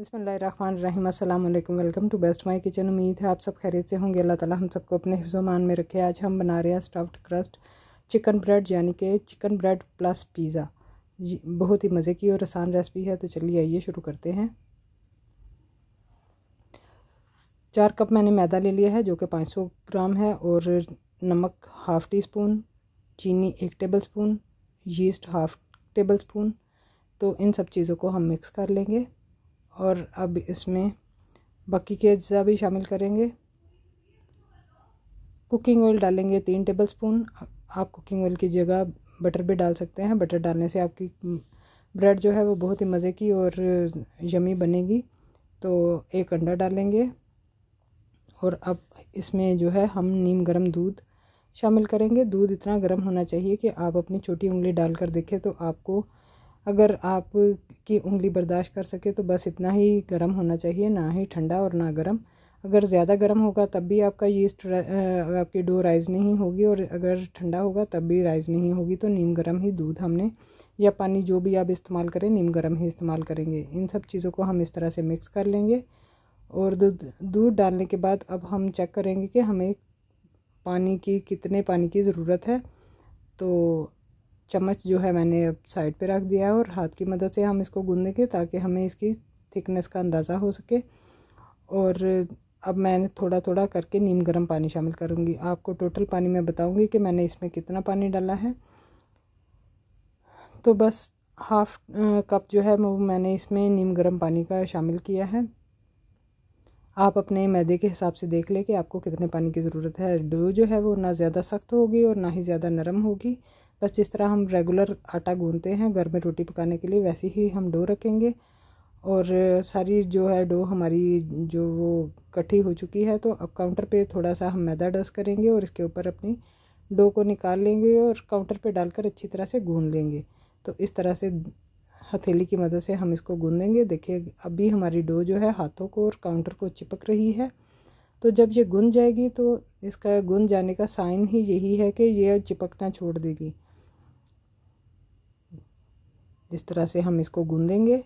बसमीम अल्लाम welcome to best my kitchen उम्मीद है आप सब खैरियत से होंगे अल्लाह ताला हम सबको अपने हिफ्जोमान में रखे आज हम बना रहे हैं स्टफ्ड क्रस्ट चिकन ब्रेड यानी कि चिकन ब्रेड प्लस पिज़्ज़ा बहुत ही मज़े की और आसान रेसिपी है तो चलिए आइए शुरू करते हैं चार कप मैंने मैदा ले लिया है जो कि पाँच सौ ग्राम है और नमक हाफ़ टी स्पून चीनी एक tablespoon yeast half tablespoon तो इन सब चीज़ों को हम मिक्स कर लेंगे और अब इसमें बाकी के अज्जा भी शामिल करेंगे कुकिंग ऑयल डालेंगे तीन टेबल स्पून आप कुकिंग ऑयल की जगह बटर भी डाल सकते हैं बटर डालने से आपकी ब्रेड जो है वो बहुत ही मज़े की और यमी बनेगी तो एक अंडा डालेंगे और अब इसमें जो है हम नीम गर्म दूध शामिल करेंगे दूध इतना गर्म होना चाहिए कि आप अपनी छोटी उंगली डालकर देखें तो आपको अगर आप की उंगली बर्दाश्त कर सके तो बस इतना ही गर्म होना चाहिए ना ही ठंडा और ना गर्म अगर ज़्यादा गर्म होगा तब भी आपका यीस्ट आपकी डो राइज़ नहीं होगी और अगर ठंडा होगा तब भी राइज़ नहीं होगी तो नीम गर्म ही दूध हमने या पानी जो भी आप इस्तेमाल करें नीम गर्म ही इस्तेमाल करेंगे इन सब चीज़ों को हम इस तरह से मिक्स कर लेंगे और दूध दूध डालने के बाद अब हम चेक करेंगे कि हमें पानी की कितने पानी की ज़रूरत है तो चम्मच जो है मैंने अब साइड पे रख दिया है और हाथ की मदद से हम इसको गूँधेंगे ताकि हमें इसकी थिकनेस का अंदाज़ा हो सके और अब मैं थोड़ा थोड़ा करके नीम गर्म पानी शामिल करूँगी आपको टोटल पानी मैं बताऊँगी कि मैंने इसमें कितना पानी डाला है तो बस हाफ़ कप जो है वो मैंने इसमें नीम गर्म पानी का शामिल किया है आप अपने मैदे के हिसाब से देख लें कि आपको कितने पानी की ज़रूरत है डो जो है वो ना ज़्यादा सख्त होगी और ना ही ज़्यादा नरम होगी बस जिस तरह हम रेगुलर आटा गूंदते हैं घर में रोटी पकाने के लिए वैसे ही हम डो रखेंगे और सारी जो है डो हमारी जो वो कट्ठी हो चुकी है तो अब काउंटर पे थोड़ा सा हम मैदा डस करेंगे और इसके ऊपर अपनी डो को निकाल लेंगे और काउंटर पे डालकर अच्छी तरह से गूंद लेंगे तो इस तरह से हथेली की मदद से हम इसको गूंद देंगे देखिए अभी हमारी डो जो है हाथों को और काउंटर को चिपक रही है तो जब ये गुन जाएगी तो इसका गुन जाने का साइन ही यही है कि ये चिपकना छोड़ देगी इस तरह से हम इसको गूंदेंगे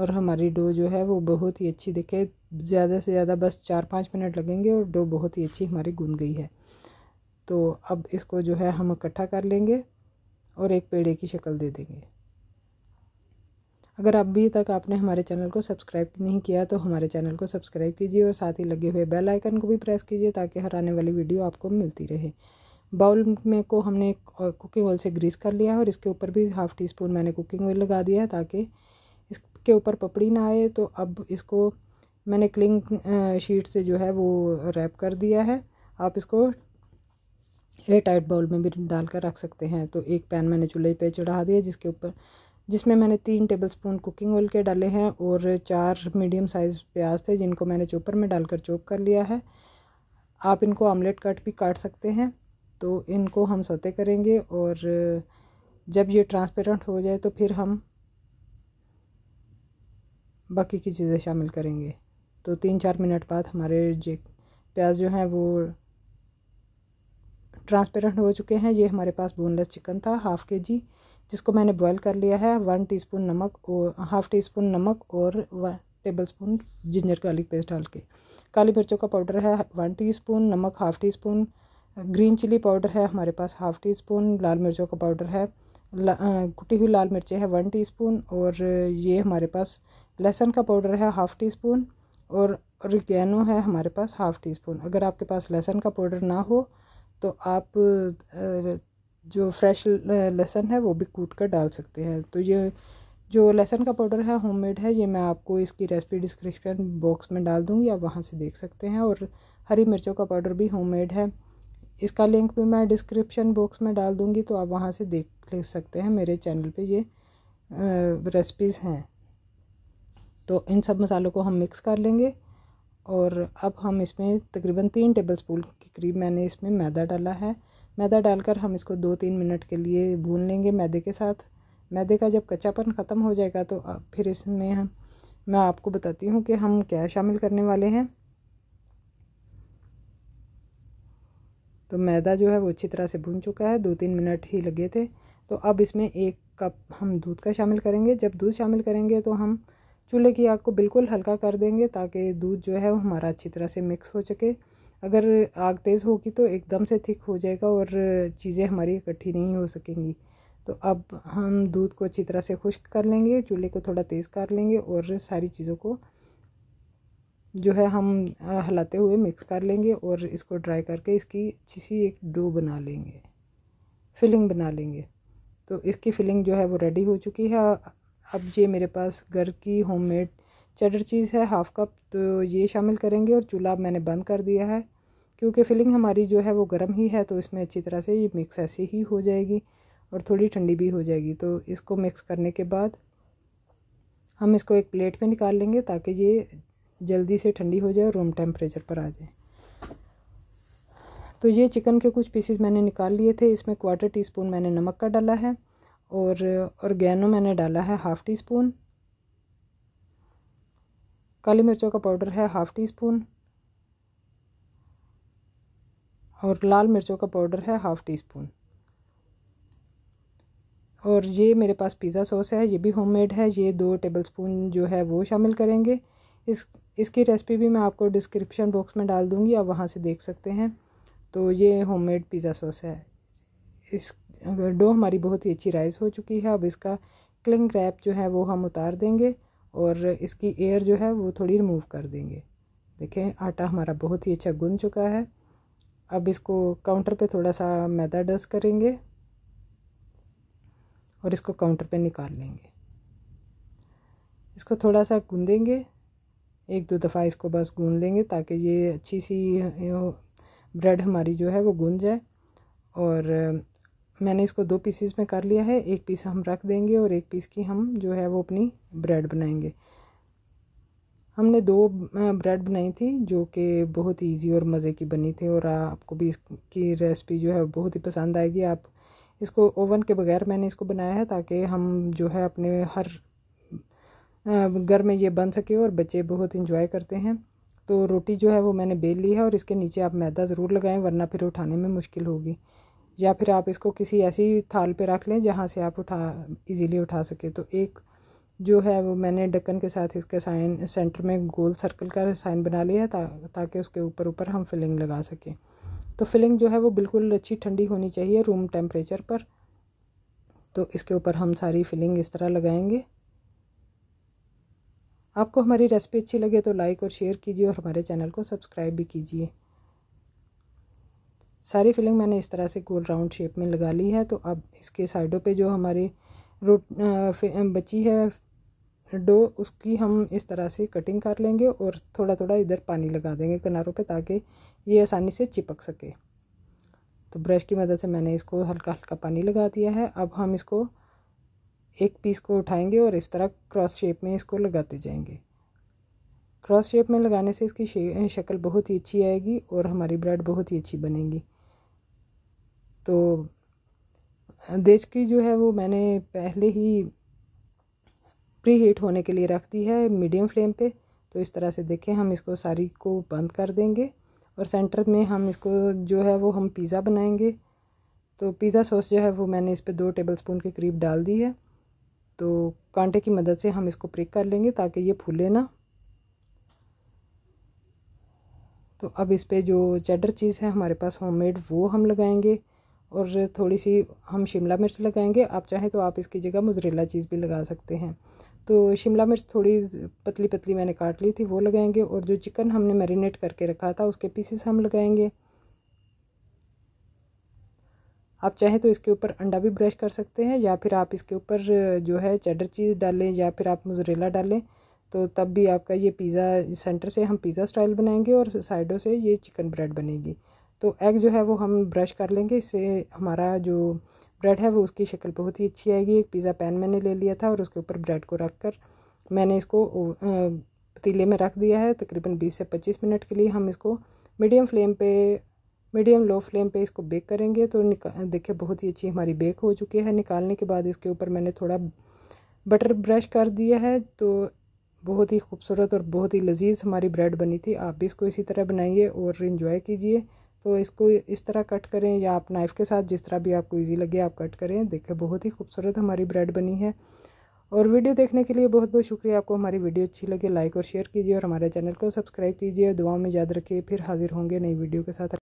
और हमारी डो जो है वो बहुत ही अच्छी देखे ज़्यादा से ज़्यादा बस चार पाँच मिनट लगेंगे और डो बहुत ही अच्छी हमारी गूंद गई है तो अब इसको जो है हम इकट्ठा कर लेंगे और एक पेड़े की शक्ल दे देंगे अगर अभी तक आपने हमारे चैनल को सब्सक्राइब नहीं किया तो हमारे चैनल को सब्सक्राइब कीजिए और साथ ही लगे हुए बेल आइकन को भी प्रेस कीजिए ताकि हर आने वाली वीडियो आपको मिलती रहे बाउल में को हमने कुकिंग ऑयल से ग्रीस कर लिया है और इसके ऊपर भी हाफ़ टी स्पून मैंने कुकिंग ऑयल लगा दिया है ताकि इसके ऊपर पपड़ी ना आए तो अब इसको मैंने क्लिंग शीट से जो है वो रैप कर दिया है आप इसको एयर टाइट बाउल में भी डाल कर रख सकते हैं तो एक पैन मैंने चूल्हे पे चढ़ा दिया जिसके ऊपर जिसमें मैंने तीन टेबल स्पून कुकिंग ऑयल के डाले हैं और चार मीडियम साइज़ प्याज थे जिनको मैंने चोपर में डालकर चोक कर लिया है आप इनको आमलेट कट भी काट सकते हैं तो इनको हम सोते करेंगे और जब ये ट्रांसपेरेंट हो जाए तो फिर हम बाकी की चीज़ें शामिल करेंगे तो तीन चार मिनट बाद हमारे जे प्याज जो हैं वो ट्रांसपेरेंट हो चुके हैं ये हमारे पास बोनलेस चिकन था हाफ़ के जी जिसको मैंने बॉयल कर लिया है वन टीस्पून नमक और हाफ़ टी स्पून नमक और one tablespoon ginger garlic paste डाल के काली मिर्चों का पाउडर है वन टी नमक half teaspoon green chilli powder है हमारे पास हाफ़ टी स्पून लाल मिर्चों का पाउडर है कुटी हुई लाल मिर्चें हैं वन टीस्पून और ये हमारे पास लहसुन का पाउडर है हाफ़ टी स्पून और रिगैनो है हमारे पास हाफ़ टी स्पून अगर आपके पास लहसुन का पाउडर ना हो तो आप जो फ्रेश लहसन है वो भी कूट कर डाल सकते हैं तो ये जो लहसन का पाउडर है होममेड है ये मैं आपको इसकी रेसिपी डिस्क्रिप्शन बॉक्स में डाल दूँगी आप वहाँ से देख सकते हैं और हरी मिर्चों का पाउडर भी होममेड है इसका लिंक भी मैं डिस्क्रिप्शन बॉक्स में डाल दूँगी तो आप वहाँ से देख ले सकते हैं मेरे चैनल पे ये रेसिपीज़ हैं तो इन सब मसालों को हम मिक्स कर लेंगे और अब हम इसमें तकरीबन तीन टेबल स्पून के करीब मैंने इसमें मैदा डाला है मैदा डालकर हम इसको दो तीन मिनट के लिए भून लेंगे मैदे के साथ मैदे का जब कच्चापन ख़त्म हो जाएगा तो फिर इसमें हम मैं आपको बताती हूँ कि हम क्या शामिल करने वाले हैं तो मैदा जो है वो अच्छी तरह से भून चुका है दो तीन मिनट ही लगे थे तो अब इसमें एक कप हम दूध का शामिल करेंगे जब दूध शामिल करेंगे तो हम चूल्हे की आग को बिल्कुल हल्का कर देंगे ताकि दूध जो है वो हमारा अच्छी तरह से मिक्स हो सके अगर आग तेज़ होगी तो एकदम से थिक हो जाएगा और चीज़ें हमारी इकट्ठी नहीं हो सकेंगी तो अब हम दूध को अच्छी तरह से खुश्क कर लेंगे चूल्हे को थोड़ा तेज़ कर लेंगे और सारी चीज़ों को जो है हम हलाते हुए मिक्स कर लेंगे और इसको ड्राई करके इसकी अच्छी सी एक डो बना लेंगे फिलिंग बना लेंगे तो इसकी फिलिंग जो है वो रेडी हो चुकी है अब ये मेरे पास घर की होममेड चटर चीज़ है हाफ़ कप तो ये शामिल करेंगे और चूल्हा मैंने बंद कर दिया है क्योंकि फिलिंग हमारी जो है वो गर्म ही है तो इसमें अच्छी तरह से ये मिक्स ऐसे ही हो जाएगी और थोड़ी ठंडी भी हो जाएगी तो इसको मिक्स करने के बाद हम इसको एक प्लेट में निकाल लेंगे ताकि ये जल्दी से ठंडी हो जाए और रूम टेम्परेचर पर आ जाए तो ये चिकन के कुछ पीसेस मैंने निकाल लिए थे इसमें क्वार्टर टी स्पून मैंने नमक का डाला है और औरगैनो मैंने डाला है हाफ़ टी स्पून काली मिर्चों का पाउडर है हाफ़ टी स्पून और लाल मिर्चों का पाउडर है हाफ़ टी स्पून और ये मेरे पास पिज़्ज़ा सॉस है ये भी होममेड है ये दो टेबलस्पून जो है वो शामिल करेंगे इस इसकी रेसिपी भी मैं आपको डिस्क्रिप्शन बॉक्स में डाल दूँगी आप वहाँ से देख सकते हैं तो ये होममेड पिज़्ज़ा सॉस है इस डो हमारी बहुत ही अच्छी राइस हो चुकी है अब इसका क्लिंग रैप जो है वो हम उतार देंगे और इसकी एयर जो है वो थोड़ी रिमूव कर देंगे देखें आटा हमारा बहुत ही अच्छा गुन चुका है अब इसको काउंटर पे थोड़ा सा मैदा डस्ट करेंगे और इसको काउंटर पे निकाल लेंगे इसको थोड़ा सा गूंदेंगे एक दो दफ़ा इसको बस गून लेंगे ताकि ये अच्छी सी ब्रेड हमारी जो है वो गूंद जाए और मैंने इसको दो पीसेस में कर लिया है एक पीस हम रख देंगे और एक पीस की हम जो है वो अपनी ब्रेड बनाएंगे हमने दो ब्रेड बनाई थी जो कि बहुत इजी और मज़े की बनी थी और आपको भी इसकी रेसिपी जो है बहुत ही पसंद आएगी आप इसको ओवन के बगैर मैंने इसको बनाया है ताकि हम जो है अपने हर घर में ये बन सके और बच्चे बहुत इंजॉय करते हैं तो रोटी जो है वो मैंने बेल ली है और इसके नीचे आप मैदा ज़रूर लगाएं वरना फिर उठाने में मुश्किल होगी या फिर आप इसको किसी ऐसी थाल पे रख लें जहाँ से आप उठा इजीली उठा सकें तो एक जो है वो मैंने ढक्कन के साथ इसके साइन सेंटर में गोल सर्कल का साइन बना लिया है ता, ताकि उसके ऊपर ऊपर हम फिलिंग लगा सकें तो फिलिंग जो है वो बिल्कुल अच्छी ठंडी होनी चाहिए रूम टेम्परेचर पर तो इसके ऊपर हम सारी फिलिंग इस तरह लगाएंगे आपको हमारी रेसिपी अच्छी लगे तो लाइक और शेयर कीजिए और हमारे चैनल को सब्सक्राइब भी कीजिए सारी फिलिंग मैंने इस तरह से गोल राउंड शेप में लगा ली है तो अब इसके साइडों पे जो हमारी रोट बची है डो उसकी हम इस तरह से कटिंग कर लेंगे और थोड़ा थोड़ा इधर पानी लगा देंगे किनारों पे ताकि ये आसानी से चिपक सके तो ब्रश की मदद से मैंने इसको हल्का हल्का पानी लगा दिया है अब हम इसको एक पीस को उठाएंगे और इस तरह क्रॉस शेप में इसको लगाते जाएंगे क्रॉस शेप में लगाने से इसकी शक्ल बहुत ही अच्छी आएगी और हमारी ब्रेड बहुत ही अच्छी बनेगी तो देश की जो है वो मैंने पहले ही प्री हीट होने के लिए रख दी है मीडियम फ्लेम पे तो इस तरह से देखें हम इसको सारी को बंद कर देंगे और सेंटर में हम इसको जो है वो हम पिज़्ज़ा बनाएंगे तो पिज़्ज़ा सॉस जो है वो मैंने इस पर दो टेबल स्पून के करीब डाल दी है तो कांटे की मदद से हम इसको प्रिक कर लेंगे ताकि ये फूले ना तो अब इस पर जो चेडर चीज़ है हमारे पास होममेड वो हम लगाएंगे और थोड़ी सी हम शिमला मिर्च लगाएंगे आप चाहें तो आप इसकी जगह मुजरेला चीज़ भी लगा सकते हैं तो शिमला मिर्च थोड़ी पतली पतली मैंने काट ली थी वो लगाएंगे और जो चिकन हमने मैरिनेट करके रखा था उसके पीसेस हम लगाएंगे आप चाहें तो इसके ऊपर अंडा भी ब्रश कर सकते हैं या फिर आप इसके ऊपर जो है चेडर चीज़ डालें या फिर आप मुजरेला डालें तो तब भी आपका ये पिज़्ज़ा सेंटर से हम पिज़्ज़ा स्टाइल बनाएंगे और साइडों से ये चिकन ब्रेड बनेगी तो एग जो है वो हम ब्रश कर लेंगे इससे हमारा जो ब्रेड है वो उसकी शक्ल बहुत ही अच्छी आएगी एक पिज़्ज़ा पैन मैंने ले लिया था और उसके ऊपर ब्रेड को रख कर मैंने इसको पतीले में रख दिया है तकरीबन 20 से 25 मिनट के लिए हम इसको मीडियम फ्लेम पे मीडियम लो फ्लेम पे इसको बेक करेंगे तो देखिए बहुत ही अच्छी हमारी बेक हो चुकी है निकालने के बाद इसके ऊपर मैंने थोड़ा बटर ब्रश कर दिया है तो बहुत ही खूबसूरत और बहुत ही लजीज हमारी ब्रेड बनी थी आप भी इसको इसी तरह बनाइए और इन्जॉय कीजिए तो इसको इस तरह कट करें या आप नाइफ़ के साथ जिस तरह भी आपको ईजी लगे आप कट करें देखिए बहुत ही खूबसूरत हमारी ब्रेड बनी है और वीडियो देखने के लिए बहुत बहुत शुक्रिया आपको हमारी वीडियो अच्छी लगे लाइक और शेयर कीजिए और हमारे चैनल को सब्सक्राइब कीजिए दुआ में याद रखिए फिर हाजिर होंगे नई वीडियो के साथ